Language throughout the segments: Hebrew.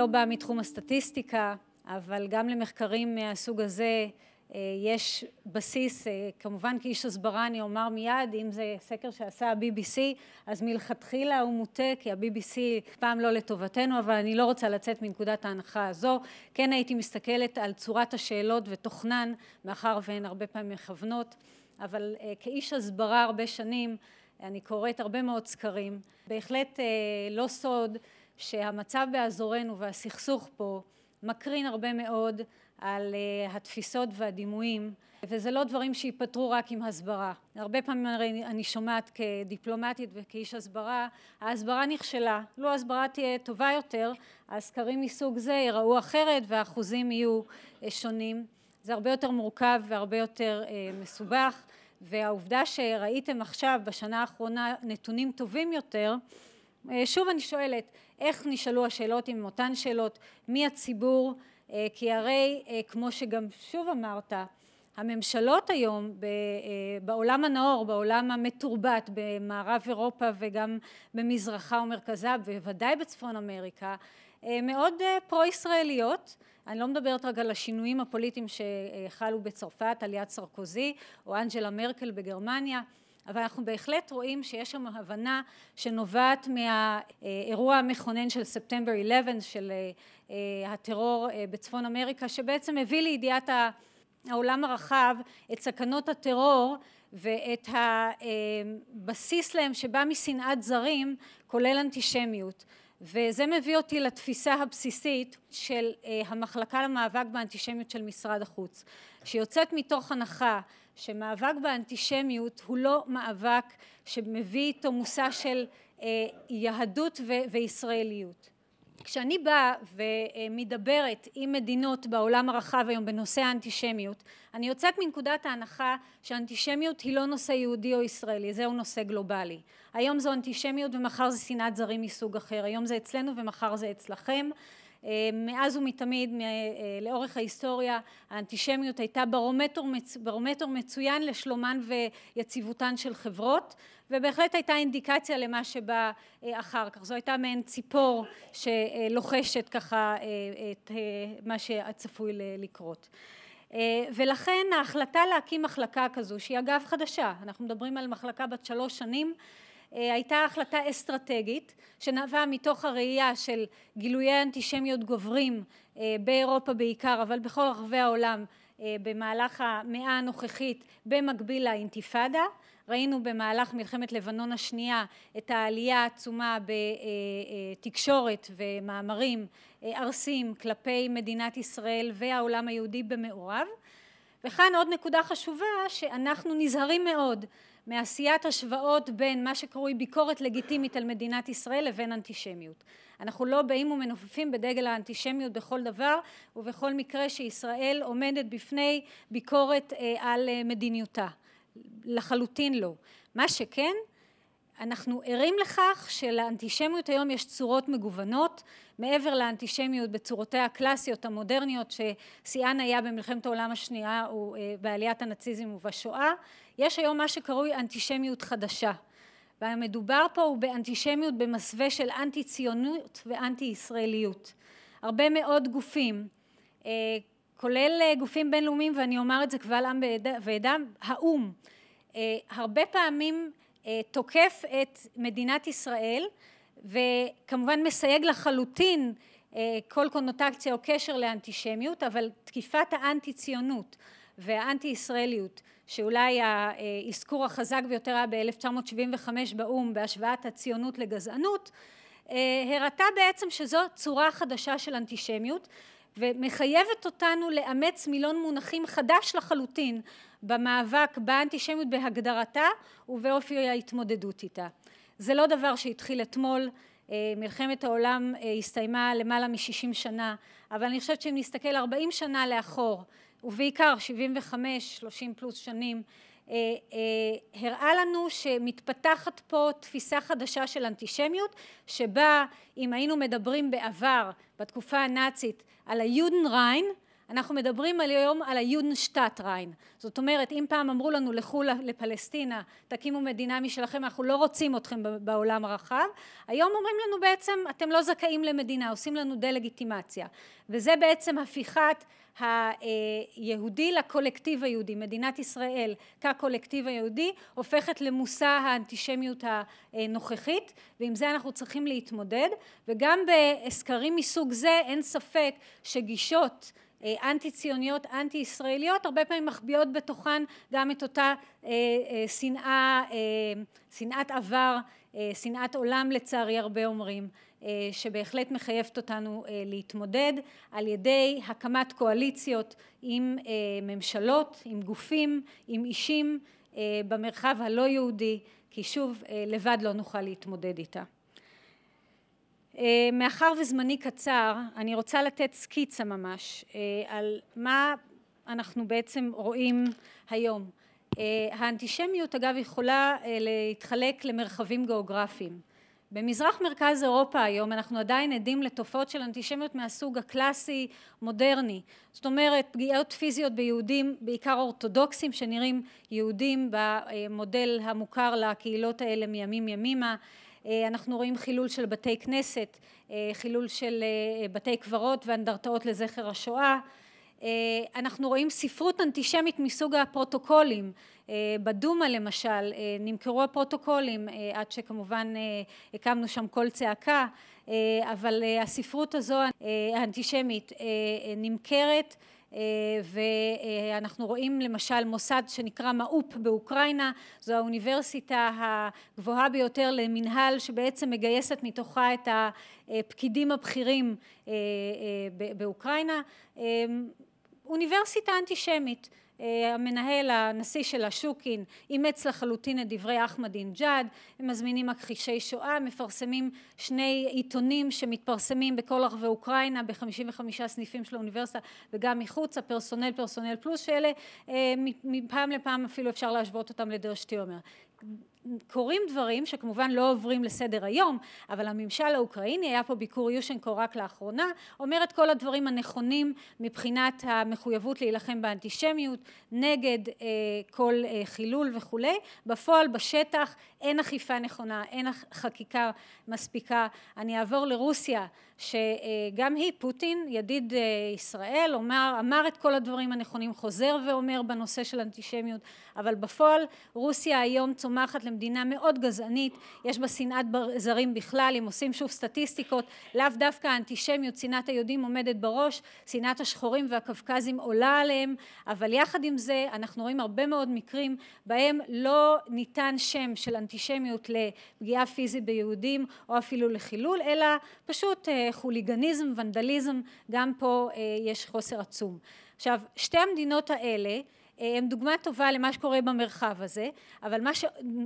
לא באה מתחום הסטטיסטיקה, אבל גם למחקרים מהסוג הזה אה, יש בסיס, אה, כמובן כאיש הסברה אני אומר מיד, אם זה סקר שעשה ה-BBC, אז מלכתחילה הוא מוטה, כי ה-BBC פעם לא לטובתנו, אבל אני לא רוצה לצאת מנקודת ההנחה הזו. כן הייתי מסתכלת על צורת השאלות ותוכנן, מאחר והן הרבה פעמים מכוונות, אבל אה, כאיש הסברה הרבה שנים, אני קוראת הרבה מאוד סקרים. בהחלט לא סוד שהמצב באזורנו והסכסוך פה מקרין הרבה מאוד על אה, התפיסות והדימויים וזה לא דברים שייפתרו רק עם הסברה. הרבה פעמים הרי אני שומעת כדיפלומטית וכאיש הסברה, ההסברה נכשלה. לו לא, הסברה תהיה טובה יותר, הסקרים מסוג זה ייראו אחרת והאחוזים יהיו אה, שונים. זה הרבה יותר מורכב והרבה יותר אה, מסובך, והעובדה שראיתם עכשיו, בשנה האחרונה, נתונים טובים יותר, אה, שוב אני שואלת, איך נשאלו השאלות עם אותן שאלות, מי הציבור, אה, כי הרי אה, כמו שגם שוב אמרת, הממשלות היום אה, בעולם הנאור, בעולם המתורבת במערב אירופה וגם במזרחה ומרכזה, בוודאי בצפון אמריקה, מאוד פרו-ישראליות. אני לא מדברת רק על השינויים הפוליטיים שחלו בצרפת על יד סרקוזי או אנג'לה מרקל בגרמניה, אבל אנחנו בהחלט רואים שיש שם הבנה שנובעת מהאירוע המכונן של ספטמבר 11 של אה, אה, הטרור אה, בצפון אמריקה שבעצם הביא לידיעת העולם הרחב את סכנות הטרור ואת הבסיס להם שבא משנאת זרים כולל אנטישמיות וזה מביא אותי לתפיסה הבסיסית של המחלקה למאבק באנטישמיות של משרד החוץ שיוצאת מתוך הנחה שמאבק באנטישמיות הוא לא מאבק שמביא איתו מושא של אה, יהדות ו- וישראליות. כשאני באה ומדברת עם מדינות בעולם הרחב היום בנושא האנטישמיות, אני יוצאת מנקודת ההנחה שאנטישמיות היא לא נושא יהודי או ישראלי, זהו נושא גלובלי. היום זו אנטישמיות ומחר זה שנאת זרים מסוג אחר, היום זה אצלנו ומחר זה אצלכם. אה, מאז ומתמיד, אה, לאורך ההיסטוריה, האנטישמיות הייתה ברומטר, ברומטר מצוין לשלומן ויציבותן של חברות, ובהחלט הייתה אינדיקציה למה שבא אה, אחר כך. זו הייתה מעין ציפור שלוחשת ככה את מה שצפוי לקרות. ולכן ההחלטה להקים מחלקה כזו, שהיא אגב חדשה, אנחנו מדברים על מחלקה בת שלוש שנים, אה, הייתה החלטה אסטרטגית שנבעה מתוך הראייה של גילויי אנטישמיות גוברים אה, באירופה בעיקר אבל בכל רחבי העולם אה, במהלך המאה הנוכחית במקביל לאינתיפאדה ראינו במהלך מלחמת לבנון השנייה את העלייה העצומה בתקשורת ומאמרים ארסים כלפי מדינת ישראל והעולם היהודי במעורב וכאן עוד נקודה חשובה שאנחנו נזהרים מאוד מעשיית השוואות בין מה שקרוי ביקורת לגיטימית על מדינת ישראל לבין אנטישמיות. אנחנו לא באים ומנופפים בדגל האנטישמיות בכל דבר ובכל מקרה שישראל עומדת בפני ביקורת אה, על אה, מדיניותה. לחלוטין לא. מה שכן, אנחנו ערים לכך שלאנטישמיות היום יש צורות מגוונות מעבר לאנטישמיות בצורותיה הקלאסיות המודרניות ששיאן היה במלחמת העולם השנייה ובעליית אה, הנאציזם ובשואה יש היום מה שקרוי אנטישמיות חדשה. והמדובר פה הוא באנטישמיות במסווה של אנטי ציונות ואנטי ישראליות. הרבה מאוד גופים, אה, כולל אה, גופים בינלאומיים ואני אומר את זה קבל עם ועדה, האו"ם, אה, הרבה פעמים תוקף את מדינת ישראל וכמובן מסייג לחלוטין כל קונוטקציה או קשר לאנטישמיות אבל תקיפת האנטי ציונות והאנטי ישראליות שאולי האזכור החזק ביותר היה ב-1975 באו"ם בהשוואת הציונות לגזענות, אה, הראתה בעצם שזו צורה חדשה של אנטישמיות ומחייבת אותנו לאמץ מילון מונחים חדש לחלוטין במאבק באנטישמיות בהגדרתה ובאופי ההתמודדות איתה. זה לא דבר שהתחיל אתמול, אה, מלחמת העולם אה, הסתיימה למעלה מ-60 שנה, אבל אני חושבת שאם נסתכל 40 שנה לאחור ובעיקר 75-30 פלוס שנים, אה, אה, הראה לנו שמתפתחת פה תפיסה חדשה של אנטישמיות, שבה אם היינו מדברים בעבר, בתקופה הנאצית, על היודנריין, אנחנו מדברים היום על היודנשטט ריין. זאת אומרת, אם פעם אמרו לנו לכו לפלסטינה, תקימו מדינה משלכם, אנחנו לא רוצים אתכם בעולם הרחב, היום אומרים לנו בעצם, אתם לא זכאים למדינה, עושים לנו דה-לגיטימציה. וזה בעצם הפיכת היהודי אה, לקולקטיב היהודי. מדינת ישראל כקולקטיב היהודי הופכת למושא האנטישמיות הנוכחית, ועם זה אנחנו צריכים להתמודד, וגם בסקרים מסוג זה אין ספק שגישות אה, אנטי ציוניות, אנטי ישראליות, הרבה פעמים מחביאות בתוכן גם את אותה אה, שנאה, שנאת עבר, שנאת עולם לצערי הרבה אומרים. אה, שבהחלט מחייבת אותנו אה, להתמודד על ידי הקמת קואליציות עם אה, ממשלות, עם גופים, עם אישים במרחב הלא יהודי, כי שוב לבד לא נוכל להתמודד איתה. מאחר וזמני קצר, אני רוצה לתת סקיצה ממש על מה אנחנו בעצם רואים היום. האנטישמיות אגב יכולה להתחלק למרחבים גיאוגרפיים. במזרח מרכז אירופה היום אנחנו עדיין עדים לתופעות של אנטישמיות מהסוג הקלאסי מודרני זאת אומרת פגיעות פיזיות ביהודים בעיקר אורתודוקסים שנראים יהודים במודל המוכר לקהילות האלה מימים ימימה אה, אנחנו רואים חילול של בתי כנסת אה, חילול של אה, בתי קברות ואנדרטאות לזכר השואה אנחנו רואים ספרות אנטישמית מסוג הפרוטוקולים אה, בדומא למשל אה, נמכרו הפרוטוקולים אה, עד שכמובן הקמנו שם קול צעקה אבל הספרות הזו האנטישמית נמכרת ואנחנו רואים למשל מוסד שנקרא מאופ באוקראינה, זו האוניברסיטה הגבוהה ביותר למינהל שבעצם מגייסת מתוכה את הפקידים הבכירים באוקראינה, אוניברסיטה אנטישמית אה, המנהל, הנשיא של השוקין אימץ לחלוטין את דברי אחמדינג'אד, הם מזמינים מכחישי שואה, מפרסמים שני עיתונים שמתפרסמים בכל רחבי אוקראינה, ב-55 סניפים של האוניברסיטה וגם מחוץ הפרסונל פרסונל פלוס, שאלה אה, מפעם לפעם אפילו אפשר להשוות אותם לדרשתי אומר קורים דברים שכמובן לא עוברים לסדר היום, אבל הממשל האוקראיני, היה פה ביקור יושנקו רק לאחרונה, אומר את כל הדברים הנכונים מבחינת המחויבות להילחם באנטישמיות, נגד אה, כל אה, חילול וכולי, בפועל בשטח אין אכיפה נכונה, אין חקיקה מספיקה. אני אעבור לרוסיה, שגם היא, פוטין, ידיד אה, ישראל, אומר, אמר את כל הדברים הנכונים, חוזר ואומר בנושא של אנטישמיות, אבל בפועל רוסיה היום צומחת למדינה מאוד גזענית, יש בה שנאת זרים בכלל, אם עושים שוב סטטיסטיקות, לאו דווקא האנטישמיות, שנאת היהודים עומדת בראש, שנאת השחורים והקווקזים עולה עליהם, אבל יחד עם זה אנחנו רואים הרבה מאוד מקרים בהם לא ניתן שם של אנטישמיות אנטישמיות לפגיעה פיזית ביהודים או אפילו לחילול, אלא פשוט אה, חוליגניזם, ונדליזם, גם פה אה, יש חוסר עצום. עכשיו, שתי המדינות האלה הם אה, דוגמה טובה למה שקורה במרחב הזה, אבל ש...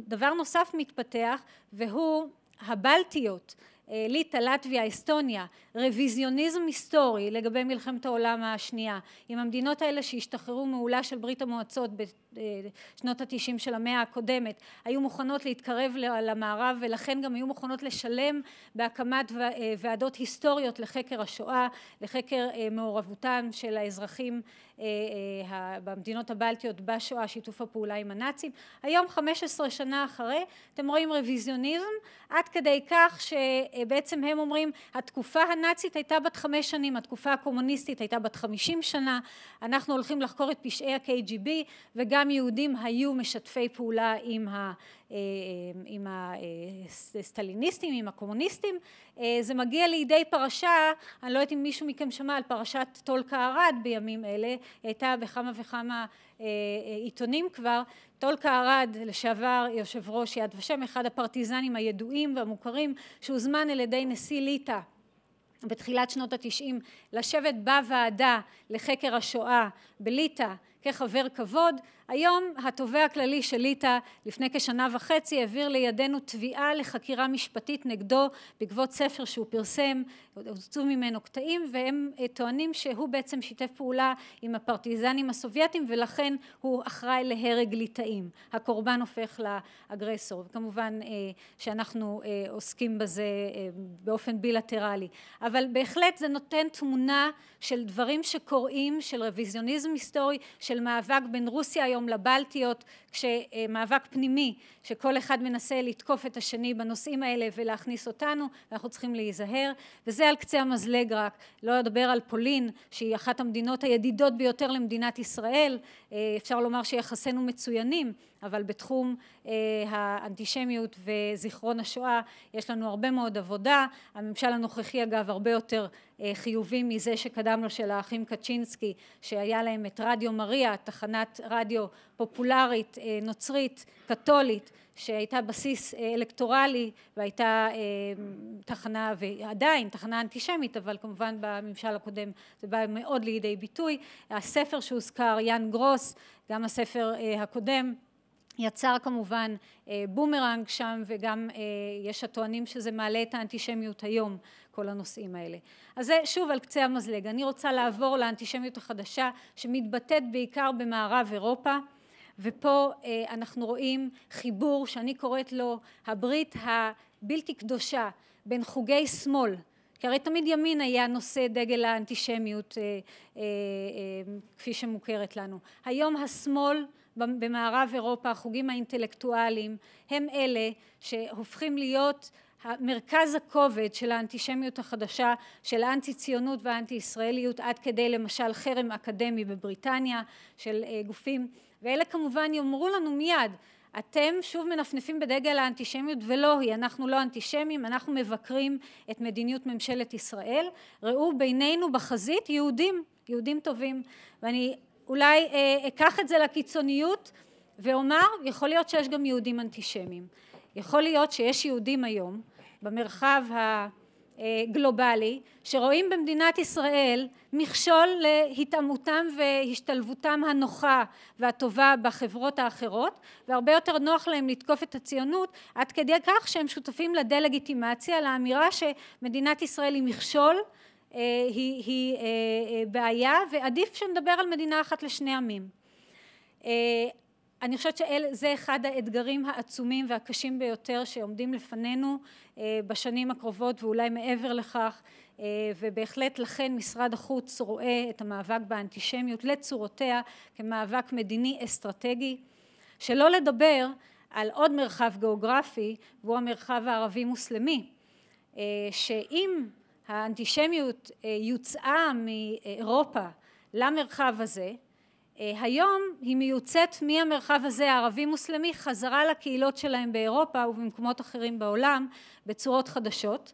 דבר נוסף מתפתח והוא הבלטיות. אה, ליטא, לטביה, אסטוניה, רוויזיוניזם היסטורי לגבי מלחמת העולם השנייה. עם המדינות האלה שהשתחררו מעולה של ברית המועצות בשנות אה, התשעים של המאה הקודמת, היו מוכנות להתקרב למערב ולכן גם היו מוכנות לשלם בהקמת אה, ועדות היסטוריות לחקר השואה, לחקר מעורבותם של האזרחים אה, אה, במדינות הבלטיות בשואה שיתוף הפעולה עם הנאצים. היום 15 שנה אחרי אתם רואים רוויזיוניזם עד כדי כך שבעצם אה, הם אומרים התקופה הנאצית הייתה בת חמש שנים, התקופה הקומוניסטית הייתה בת חמישים שנה, אנחנו הולכים לחקור את פשעי ה-KGB וגם יהודים היו משתפי פעולה עם ה... אה, אה, עם הסטליניסטים, אה, עם הקומוניסטים, זה מגיע לידי פרשה, אני לא יודעת אם מישהו מכם שמע על פרשת טולקה ארד בימים אלה, הייתה בכמה וכמה עיתונים כבר, טולקה ארד לשעבר יושב ראש יד ושם, אחד הפרטיזנים הידועים והמוכרים שהוזמן על ידי נשיא ליטא בתחילת שנות התשעים לשבת בוועדה לחקר השואה בליטא כחבר כבוד. היום התובע הכללי של ליטא לפני כשנה וחצי העביר לידינו תביעה לחקירה משפטית נגדו בעקבות ספר שהוא פרסם, הוצאו ממנו קטעים והם אה, טוענים שהוא בעצם שיתף פעולה עם הפרטיזנים הסובייטים ולכן הוא אחראי להרג ליטאים. הקורבן הופך לאגרסור. כמובן אה, שאנחנו אה, עוסקים בזה באופן בילטרלי. אבל בהחלט זה נותן תמונה של דברים שקורים, של רוויזיוניזם היסטורי, של של מאבק בין רוסיה היום לבלטיות, מאבק פנימי שכל אחד מנסה לתקוף את השני בנושאים האלה ולהכניס אותנו, ואנחנו צריכים להיזהר, וזה על קצה המזלג רק, לא אדבר על פולין שהיא אחת המדינות הידידות ביותר למדינת ישראל, אה, אפשר לומר שיחסינו מצוינים אבל בתחום אה, האנטישמיות וזיכרון השואה יש לנו הרבה מאוד עבודה. הממשל הנוכחי אגב הרבה יותר אה, חיובי מזה שקדם לו של האחים קצ'ינסקי שהיה להם את רדיו מריה, תחנת רדיו פופולרית אה, נוצרית קתולית שהייתה בסיס אלקטורלי והייתה תחנה ועדיין תחנה אנטישמית אבל כמובן בממשל הקודם זה בא מאוד לידי ביטוי. הספר שהוזכר יאן גרוס גם הספר הקודם יצר כמובן אה, בומרנג שם וגם אה, יש הטוענים שזה מעלה את האנטישמיות היום כל הנושאים האלה. אז זה שוב על קצה המזלג. אני רוצה לעבור לאנטישמיות החדשה שמתבטאת בעיקר במערב אירופה ופה אה, אנחנו רואים חיבור שאני קוראת לו הברית הבלתי קדושה בין חוגי שמאל כי הרי תמיד ימין היה נושא דגל האנטישמיות אה, אה, אה, כפי שמוכרת לנו. היום השמאל במערב אירופה, החוגים האינטלקטואליים, הם אלה שהופכים להיות מרכז הכובד של האנטישמיות החדשה, של האנטי-ציונות והאנטי-ישראליות, עד כדי למשל חרם אקדמי בבריטניה של אה, גופים, ואלה כמובן יאמרו לנו מיד אתם שוב מנפנפים בדגל האנטישמיות ולא היא, אנחנו לא אנטישמים, אנחנו מבקרים את מדיניות ממשלת ישראל, ראו בינינו בחזית יהודים, יהודים טובים ואני אולי אה, אקח את זה לקיצוניות ואומר, יכול להיות שיש גם יהודים אנטישמים. יכול להיות שיש יהודים היום במרחב הגלובלי אה, שרואים במדינת ישראל מכשול להתעמותם והשתלבותם הנוחה והטובה בחברות האחרות והרבה יותר נוח להם לתקוף את הציונות עד כדי כך שהם שותפים לדה-לגיטימציה לאמירה שמדינת ישראל היא מכשול אה, היא, היא אה, אה, בעיה ועדיף שנדבר על מדינה אחת לשני עמים. אני חושבת שזה אחד האתגרים העצומים והקשים ביותר שעומדים לפנינו בשנים הקרובות ואולי מעבר לכך ובהחלט לכן משרד החוץ רואה את המאבק באנטישמיות לצורותיה כמאבק מדיני אסטרטגי שלא לדבר על עוד מרחב גיאוגרפי והוא המרחב הערבי מוסלמי שאם האנטישמיות אה, יוצאה מאירופה למרחב הזה אה, היום היא מיוצאת מהמרחב הזה הערבי מוסלמי חזרה לקהילות שלהם באירופה ובמקומות אחרים בעולם בצורות חדשות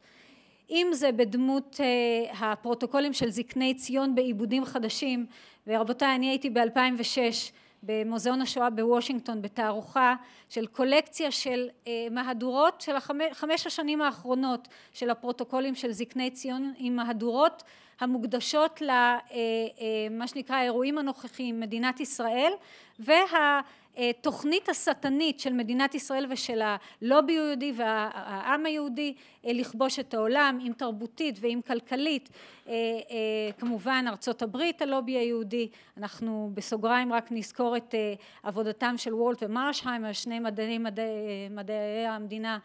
אם זה בדמות אה, הפרוטוקולים של זקני ציון בעיבודים חדשים ורבותיי אני הייתי ב-2006 במוזיאון השואה בוושינגטון בתערוכה של קולקציה של אה, מהדורות של החמש, חמש השנים האחרונות של הפרוטוקולים של זקני ציון עם מהדורות המוקדשות למה אה, אה, שנקרא האירועים הנוכחיים מדינת ישראל וה... התוכנית אה, השטנית של מדינת ישראל ושל הלובי היהודי והעם היהודי אה, לכבוש את העולם אם תרבותית ואם כלכלית אה, כמובן ארצות הברית הלובי היהודי אנחנו בסוגריים רק נזכור את עבודתם של וולט ומרשהיים, שני מדעי, מדעי, מדעי המדינה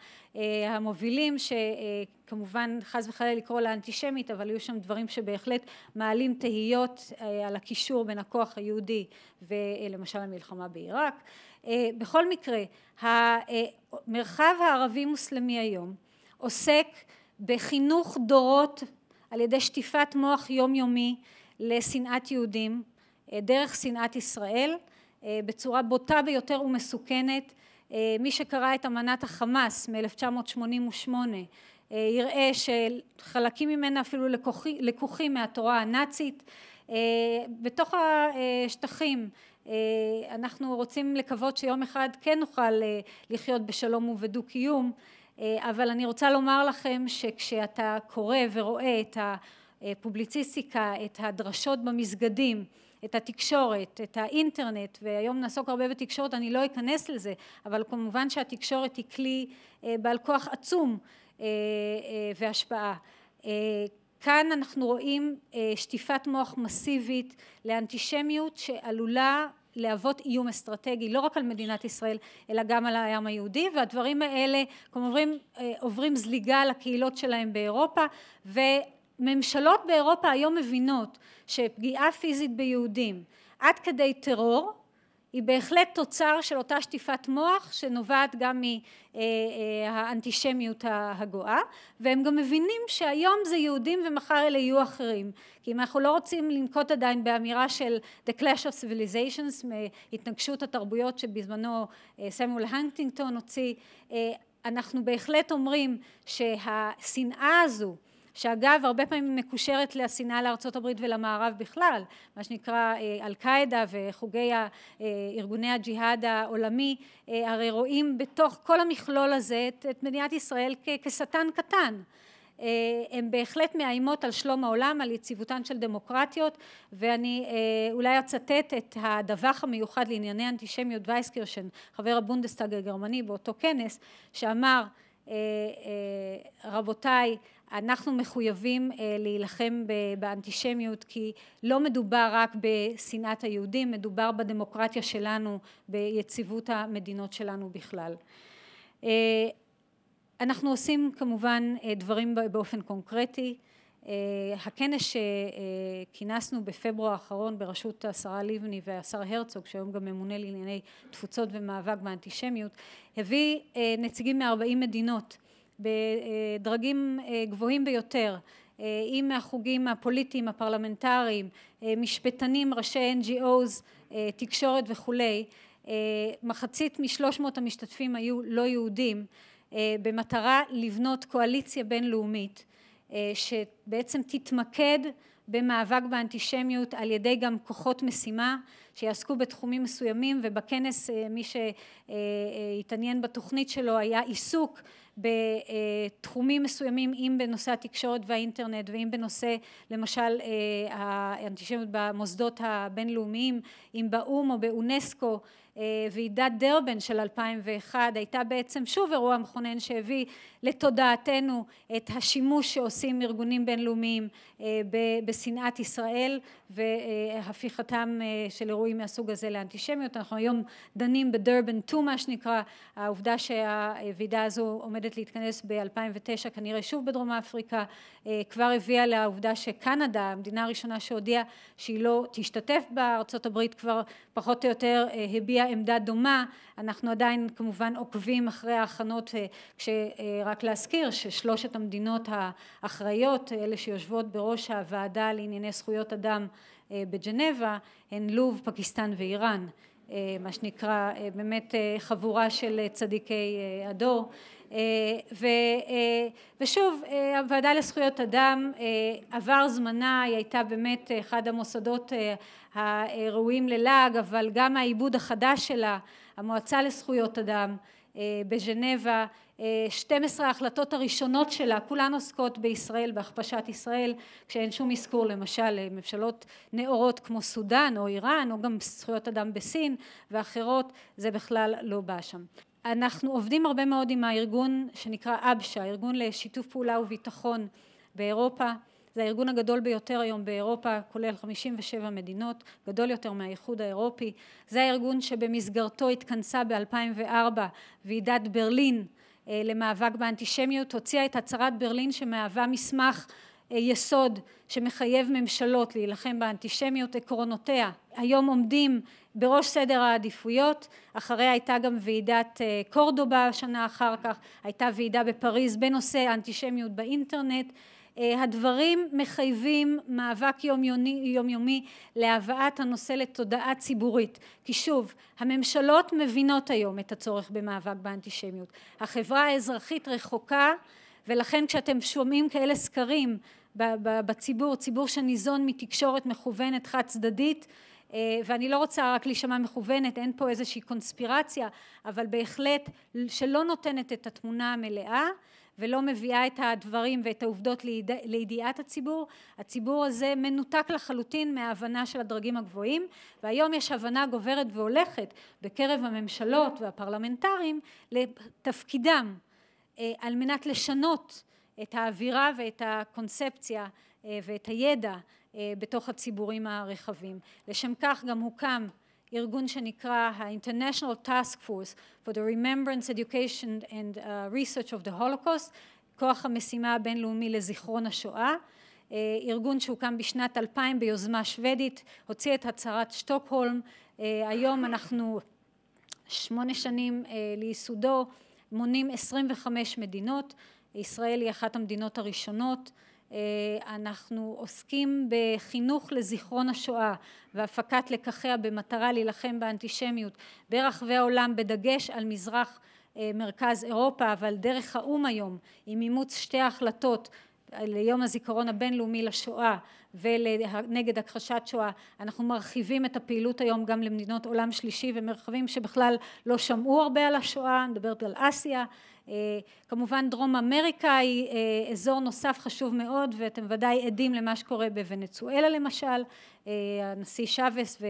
המובילים שכמובן חס וחלילה לקרוא לה אנטישמית אבל היו שם דברים שבהחלט מעלים תהיות על הקישור בין הכוח היהודי ולמשל המלחמה בעיראק אה, בכל מקרה, המרחב אה, הערבי מוסלמי היום עוסק בחינוך דורות על ידי שטיפת מוח יומיומי לשנאת יהודים אה, דרך שנאת ישראל בצורה בוטה ביותר ומסוכנת מי שקרא את אמנת החמאס מ-1988 יראה שחלקים ממנה אפילו לקוחים מהתורה הנאצית בתוך השטחים אה, אנחנו רוצים לקוות שיום אחד כן נוכל אה, לחיות בשלום ובדו קיום אה, אבל אני רוצה לומר לכם שכשאתה קורא ורואה את הפובליציסטיקה, את הדרשות במסגדים, את התקשורת, את האינטרנט, והיום נעסוק הרבה בתקשורת, אני לא אכנס לזה, אבל כמובן שהתקשורת היא כלי בעל כוח עצום והשפעה. כאן אנחנו רואים אה, שטיפת מוח מסיבית לאנטישמיות שעלולה להוות איום אסטרטגי לא רק על מדינת ישראל אלא גם על העם היהודי והדברים האלה כמובן אה, עוברים זליגה לקהילות שלהם באירופה וממשלות באירופה היום מבינות שפגיעה פיזית ביהודים עד כדי טרור היא בהחלט תוצר של אותה שטיפת מוח שנובעת גם מהאנטישמיות הגואה והם גם מבינים שהיום זה יהודים ומחר אלה יהיו אחרים כי אם אנחנו לא רוצים לנקוט עדיין באמירה של The Clash of Civilizations מהתנגשות התרבויות שבזמנו אה, סמואל הנקטינגטון הוציא אה, אנחנו בהחלט אומרים שהשנאה הזו שאגב הרבה פעמים מקושרת לשנאה לארצות הברית ולמערב בכלל, מה שנקרא אה, אל-קאעידה וחוגי אה, ארגוני הג'יהאד העולמי, אה, הרי רואים בתוך כל המכלול הזה את, את מדינת ישראל כ- כשטן קטן. הן בהחלט מאיימות על שלום העולם, על יציבותן של דמוקרטיות, ואני אולי אצטט את הדווח המיוחד לענייני אנטישמיות וייסקירשן, חבר הבונדסטאג הגרמני באותו כנס, שאמר אה, אה, רבותיי, אנחנו מחויבים אה, להילחם באנטישמיות כי לא מדובר רק בשנאת היהודים, מדובר בדמוקרטיה שלנו, ביציבות המדינות שלנו בכלל. אנחנו עושים כמובן דברים באופן קונקרטי, אה, הכנס שכינסנו בפברואר האחרון בראשות השרה לבני והשר הרצוג שהיום גם ממונה לענייני תפוצות ומאבק באנטישמיות הביא אה, נציגים מארבעים מדינות בדרגים אה, גבוהים ביותר עם החוגים הפוליטיים הפרלמנטריים משפטנים ראשי NGOs תקשורת וכולי מחצית משלוש מאות המשתתפים היו לא יהודים במטרה לבנות קואליציה בינלאומית אה, שבעצם תתמקד במאבק באנטישמיות על ידי גם כוחות משימה שיעסקו בתחומים מסוימים ובכנס אה, מי שהתעניין אה, בתוכנית שלו היה עיסוק בתחומים מסוימים אם בנושא התקשורת והאינטרנט ואם בנושא למשל האנטישמיות במוסדות הבינלאומיים אם באו"ם או באונסקו אה, ועידת דרבן של 2001 הייתה בעצם שוב אירוע מכונן שהביא לתודעתנו את השימוש שעושים ארגונים בינלאומיים אה, בשנאת ישראל והפיכתם אה, של אירועים מהסוג הזה לאנטישמיות. אנחנו היום דנים בדרבן 2 מה שנקרא, העובדה שהוועידה הזו עומדת להתכנס ב-2009 כנראה שוב בדרום אפריקה כבר הביאה לעובדה שקנדה המדינה הראשונה שהודיעה שהיא לא תשתתף בארצות הברית כבר פחות או יותר הביעה עמדה דומה, אנחנו עדיין כמובן עוקבים אחרי ההכנות, אה, אה, רק להזכיר ששלושת המדינות האחראיות, אה, אלה שיושבות בראש הוועדה לענייני זכויות אדם בג'נבה, הן לוב, פקיסטן ואיראן, מה שנקרא באמת חבורה של צדיקי הדור אה, ו, אה, ושוב, אה, הוועדה לזכויות אדם עבר זמנה, היא הייתה באמת אחד המוסדות הראויים ללעג, אבל גם העיבוד החדש שלה, המועצה לזכויות אדם בז'נבה, 12 ההחלטות הראשונות שלה, כולן עוסקות בישראל, בהכפשת ישראל, כשאין שום אזכור למשל לממשלות נאורות כמו סודאן או איראן, או גם זכויות אדם בסין ואחרות, זה בכלל לא בא שם. אנחנו עובדים הרבה מאוד עם הארגון שנקרא אבשה, ארגון לשיתוף פעולה וביטחון באירופה, זה הארגון הגדול ביותר היום באירופה, כולל 57 מדינות, גדול יותר מהאיחוד האירופי. זה הארגון שבמסגרתו התכנסה ב-2004 ועידת ברלין אה, למאבק באנטישמיות, הוציאה את הצהרת ברלין שמהווה מסמך אה, יסוד שמחייב ממשלות להילחם באנטישמיות עקרונותיה היום עומדים בראש סדר העדיפויות אחריה הייתה גם ועידת אה, קורדובה שנה אחר כך הייתה ועידה בפריז בנושא האנטישמיות באינטרנט אה, הדברים מחייבים מאבק יומיוני, יומיומי להבאת הנושא לתודעה ציבורית כי שוב הממשלות מבינות היום את הצורך במאבק באנטישמיות החברה האזרחית רחוקה ולכן כשאתם שומעים כאלה סקרים בציבור, ציבור שניזון מתקשורת מכוונת חד צדדית אה, ואני לא רוצה רק להישמע מכוונת, אין פה איזושהי קונספירציה, אבל בהחלט שלא נותנת את התמונה המלאה ולא מביאה את הדברים ואת העובדות ליד... לידיעת הציבור, הציבור הזה מנותק לחלוטין מההבנה של הדרגים הגבוהים, והיום יש הבנה גוברת והולכת בקרב הממשלות והפרלמנטרים לתפקידם אה, על מנת לשנות את האווירה ואת הקונספציה אה, ואת הידע אה, בתוך הציבורים הרחבים. לשם כך גם הוקם ארגון שנקרא ה-International Task Force for the Remembrance Education and אה, Research of the Holocaust, כוח המשימה הבינלאומי לזיכרון השואה, ארגון שהוקם בשנת 2000 ביוזמה שוודית, הוציא את הצהרת שטוקהולם, היום אנחנו שמונה שנים לייסודו, מונים 25 מדינות, ישראל היא אחת המדינות הראשונות אה, אנחנו עוסקים בחינוך לזיכרון השואה והפקת לקחיה במטרה להילחם באנטישמיות ברחבי העולם בדגש על מזרח אה, מרכז אירופה אבל דרך האו"ם היום עם אימוץ שתי ההחלטות ליום הזיכרון הבינלאומי לשואה ונגד הכחשת שואה. אנחנו מרחיבים את הפעילות היום גם למדינות עולם שלישי ומרחבים שבכלל לא שמעו הרבה על השואה, אני מדברת על אסיה, אה, כמובן דרום אמריקה היא אה, אזור נוסף חשוב מאוד ואתם ודאי עדים למה שקורה בוונצואלה למשל, אה, הנשיא שווס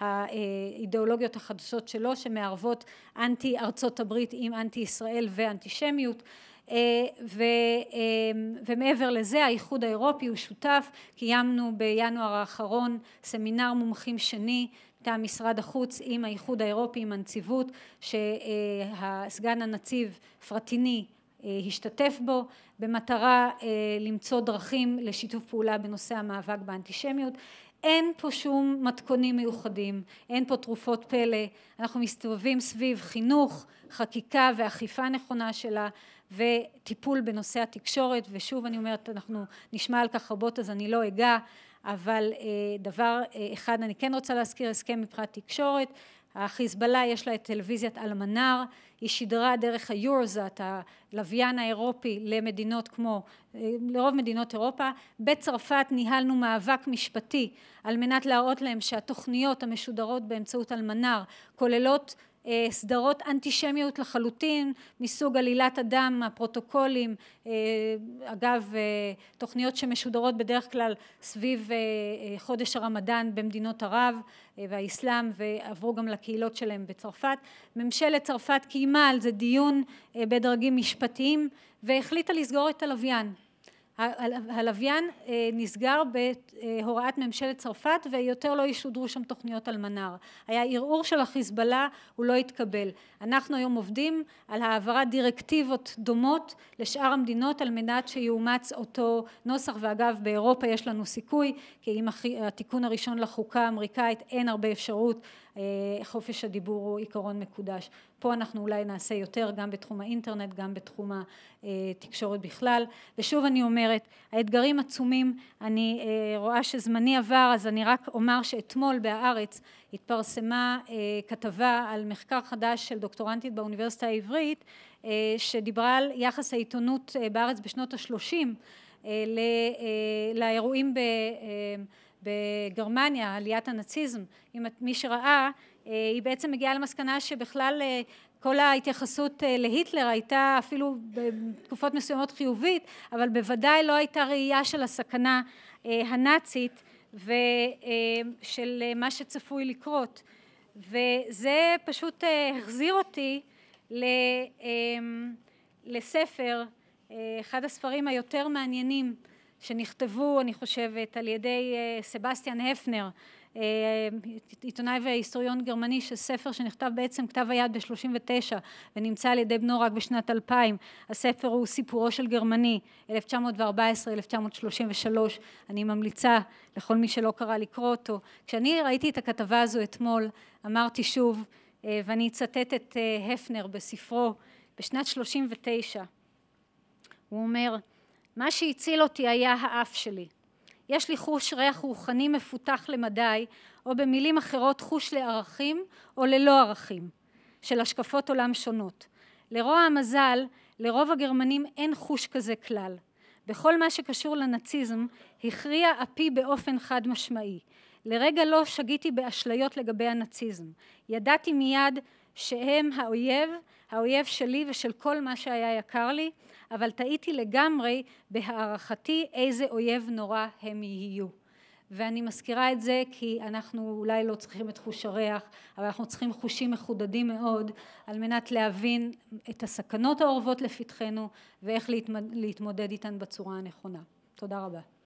והאידיאולוגיות החדשות שלו שמערבות אנטי ארצות הברית עם אנטי ישראל ואנטישמיות אה, ו, אה, ומעבר לזה האיחוד האירופי הוא שותף, קיימנו בינואר האחרון סמינר מומחים שני מטעם משרד החוץ עם האיחוד האירופי עם הנציבות שהסגן הנציב פרטיני אה, השתתף בו במטרה למצוא דרכים לשיתוף פעולה בנושא המאבק באנטישמיות אין פה שום מתכונים מיוחדים, אין פה תרופות פלא, אנחנו מסתובבים סביב חינוך, חקיקה ואכיפה נכונה שלה וטיפול בנושא התקשורת, ושוב אני אומרת, אנחנו נשמע על כך רבות אז אני לא אגע, אבל אה, דבר אה, אחד אני כן רוצה להזכיר, הסכם מבחינת תקשורת, החיזבאללה יש לה את טלוויזיית אלמנאר, היא שידרה דרך היורזאט, הלוויין האירופי, למדינות כמו, אה, לרוב מדינות אירופה. בצרפת ניהלנו מאבק משפטי על מנת להראות להם שהתוכניות המשודרות באמצעות אלמנאר כוללות אה, סדרות אנטישמיות לחלוטין מסוג עלילת הדם, הפרוטוקולים, אה, אגב אה, תוכניות שמשודרות בדרך כלל סביב חודש הרמדאן במדינות ערב והאסלאם ועברו גם לקהילות שלהם בצרפת. ממשלת צרפת קיימה על זה דיון בדרגים משפטיים והחליטה לסגור את הלוויין הלוויין אה, נסגר בהוראת ממשלת צרפת ויותר לא ישודרו שם תוכניות על מנאר. היה ערעור של החיזבאללה, הוא לא התקבל. אנחנו היום עובדים על העברת דירקטיבות דומות לשאר המדינות על מנת שיאומץ אותו נוסח ואגב באירופה יש לנו סיכוי כי עם התיקון הראשון לחוקה האמריקאית אין הרבה אפשרות אה, חופש הדיבור הוא עיקרון מקודש. פה אנחנו אולי נעשה יותר גם בתחום האינטרנט, גם בתחום התקשורת בכלל. ושוב אני אומרת, האתגרים עצומים, אני אה, רואה שזמני עבר, אז אני רק אומר שאתמול בהארץ התפרסמה אה, כתבה על מחקר חדש של דוקטורנטית באוניברסיטה העברית, שדיברה על יחס העיתונות בארץ בשנות השלושים לאירועים ב... בגרמניה, עליית הנאציזם, אם מי שראה, אה, היא בעצם מגיעה למסקנה שבכלל אה, כל ההתייחסות אה, להיטלר הייתה אפילו בתקופות מסוימות חיובית, אבל בוודאי לא הייתה ראייה של הסכנה הנאצית ושל מה שצפוי לקרות. וזה פשוט החזיר אותי לספר, אחד הספרים היותר מעניינים שנכתבו, אני חושבת, על ידי אה, סבסטיאן הפנר, אה, עיתונאי והיסטוריון גרמני, שספר שנכתב בעצם כתב היד ב-39 ונמצא על ידי בנו רק בשנת 2000. הספר הוא סיפורו של גרמני, 1914-1933. אני ממליצה לכל מי שלא קרא לקרוא אותו. כשאני ראיתי את הכתבה הזו אתמול, אמרתי שוב, אה, ואני אצטט את הפנר בספרו, בשנת 39. הוא אומר, מה שהציל אותי היה האף שלי. יש לי חוש ריח רוחני מפותח למדי, או במילים אחרות חוש לערכים או ללא ערכים, של השקפות עולם שונות. לרוע המזל, לרוב הגרמנים אין חוש כזה כלל. בכל מה שקשור לנאציזם, הכריע אפי באופן חד משמעי. לרגע לא שגיתי באשליות לגבי הנאציזם. ידעתי מיד שהם האויב, האויב שלי ושל כל מה שהיה יקר לי, אבל טעיתי לגמרי בהערכתי איזה אויב נורא הם יהיו. ואני מזכירה את זה כי אנחנו אולי לא צריכים את חוש הריח, אבל אנחנו צריכים חושים מחודדים מאוד על מנת להבין את הסכנות האורבות לפתחנו ואיך להתמודד איתן בצורה הנכונה. תודה רבה.